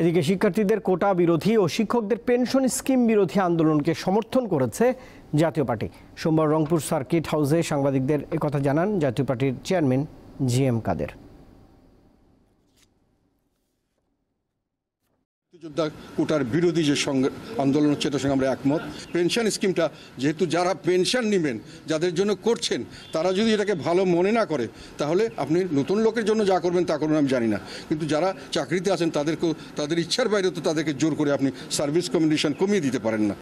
এদিকে শিক্ষার্থীদের কোটা বিরোধী ও শিক্ষকদের পেনশন স্কিম বিরোধী আন্দোলনকে সমর্থন করেছে জাতীয় পার্টি সোমবার রংপুর সার্কিট হাউসে সাংবাদিকদের একথা জানান জাতীয় পার্টির চেয়ারম্যান জি এম কাদের মুক্তিযোদ্ধা কোটার বিরোধী যে আন্দোলন হচ্ছে এটার সঙ্গে আমরা একমত পেনশন স্কিমটা যেহেতু যারা পেনশন নেবেন যাদের জন্য করছেন তারা যদি এটাকে ভালো মনে না করে তাহলে আপনি নতুন লোকের জন্য যা করবেন তা করবেন আমি জানি না কিন্তু যারা চাকরিতে আছেন তাদেরকেও তাদের ইচ্ছার বাইরে তো তাদেরকে জোর করে আপনি সার্ভিস কমিউনিকেশন কমিয়ে দিতে পারেন না